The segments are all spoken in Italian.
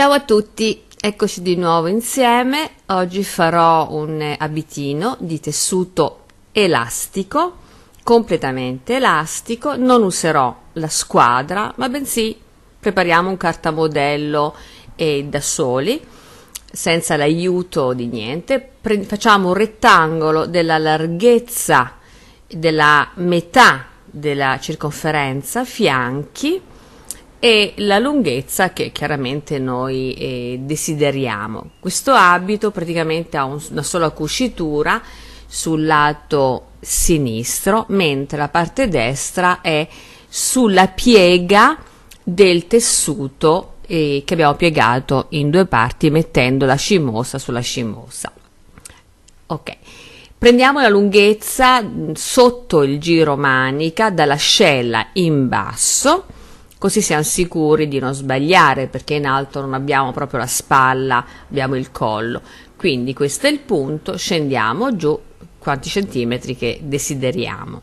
Ciao a tutti, eccoci di nuovo insieme. Oggi farò un abitino di tessuto elastico, completamente elastico. Non userò la squadra, ma bensì prepariamo un cartamodello e da soli, senza l'aiuto di niente. Pre facciamo un rettangolo della larghezza della metà della circonferenza, fianchi e la lunghezza che chiaramente noi eh, desideriamo. Questo abito praticamente ha un, una sola cucitura sul lato sinistro, mentre la parte destra è sulla piega del tessuto eh, che abbiamo piegato in due parti mettendo la scimosa sulla scimosa. Ok. Prendiamo la lunghezza mm, sotto il giro manica dall'ascella in basso così siamo sicuri di non sbagliare perché in alto non abbiamo proprio la spalla, abbiamo il collo. Quindi questo è il punto, scendiamo giù quanti centimetri che desideriamo.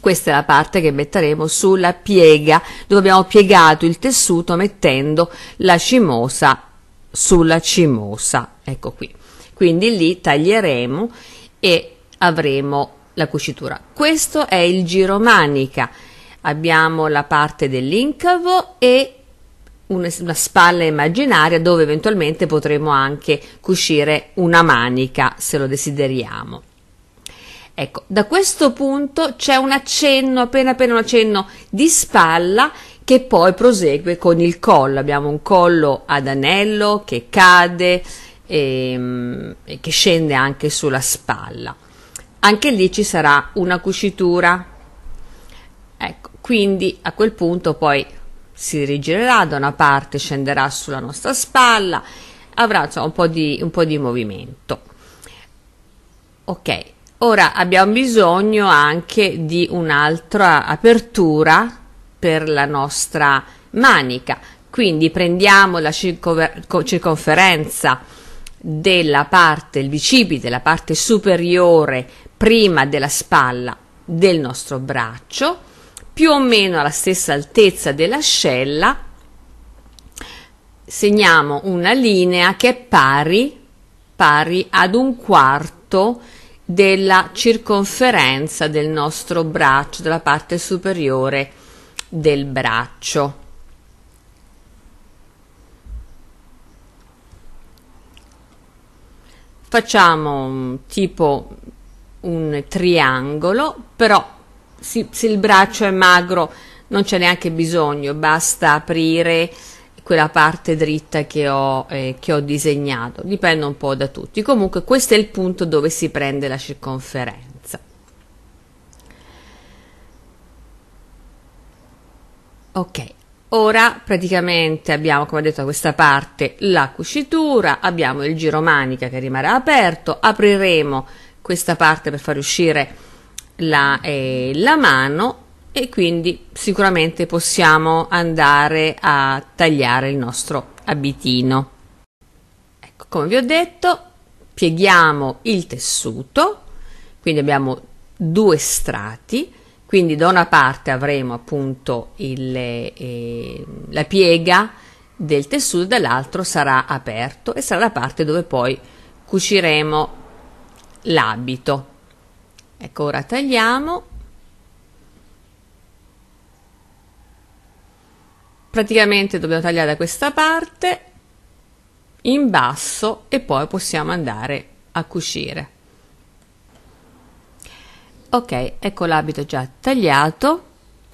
Questa è la parte che metteremo sulla piega, dove abbiamo piegato il tessuto mettendo la cimosa sulla cimosa, ecco qui. Quindi lì taglieremo e avremo la cucitura. Questo è il giro manica abbiamo la parte dell'incavo e una, spalla immaginaria dove eventualmente potremo anche cucire una manica se lo desideriamo. Ecco, da questo punto c'è un accenno, appena appena un accenno di spalla che poi prosegue con il collo. Abbiamo un collo ad anello che cade e, ehm, e che scende anche sulla spalla. Anche lì ci sarà una cucitura quindi a quel punto poi si rigirerà da una parte, scenderà sulla nostra spalla, avrà insomma, un, po di, un po' di movimento. Ok, ora abbiamo bisogno anche di un'altra apertura per la nostra manica, quindi prendiamo la circonferenza della parte, il bicipite, la parte superiore prima della spalla del nostro braccio più o meno alla stessa altezza dell'ascella segniamo una linea che è pari, pari ad un quarto della circonferenza del nostro braccio, della parte superiore del braccio. Facciamo mm, tipo un triangolo, però se il braccio è magro non c'è neanche bisogno, basta aprire quella parte dritta che ho, eh, che ho disegnato, dipende un po' da tutti. Comunque questo è il punto dove si prende la circonferenza. Ok, ora praticamente abbiamo, come detto, da questa parte la cucitura, abbiamo il giro manica che rimarrà aperto, apriremo questa parte per far uscire la, eh, la mano e quindi sicuramente possiamo andare a tagliare il nostro abitino. Ecco, come vi ho detto, pieghiamo il tessuto, quindi abbiamo due strati, quindi da una parte avremo appunto il, eh, la piega del tessuto, dall'altro sarà aperto e sarà la parte dove poi cuciremo l'abito. Ecco, ora tagliamo. Praticamente dobbiamo tagliare da questa parte in basso e poi possiamo andare a cucire. Ok, ecco l'abito già tagliato.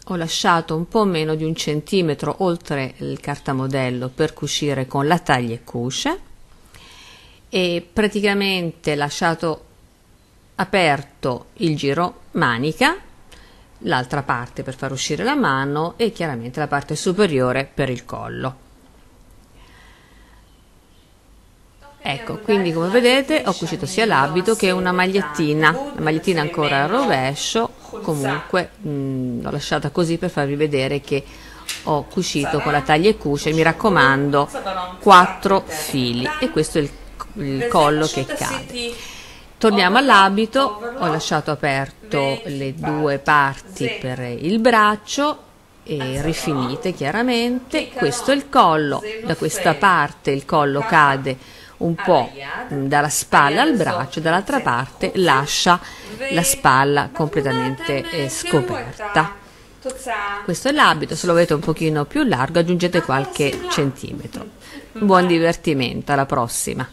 Ho lasciato un po' meno di un centimetro oltre il cartamodello per cucire con la taglia e cusce e praticamente lasciato aperto il giro manica, l'altra parte per far uscire la mano e chiaramente la parte superiore per il collo. Ecco, quindi come vedete ho cucito sia l'abito che una magliettina, la magliettina ancora al rovescio, comunque mh, mm, l'ho lasciata così per farvi vedere che ho cucito con la taglia e cuce, mi raccomando, quattro fili e questo è il, il collo che cade. Torniamo all'abito, ho lasciato aperto le due parti per il braccio e rifinite chiaramente, questo è il collo, da questa parte il collo cade un po' dalla spalla al braccio, dall'altra parte lascia la spalla completamente eh, scoperta. Questo è l'abito, se lo avete un pochino più largo aggiungete qualche centimetro. Buon divertimento, alla prossima!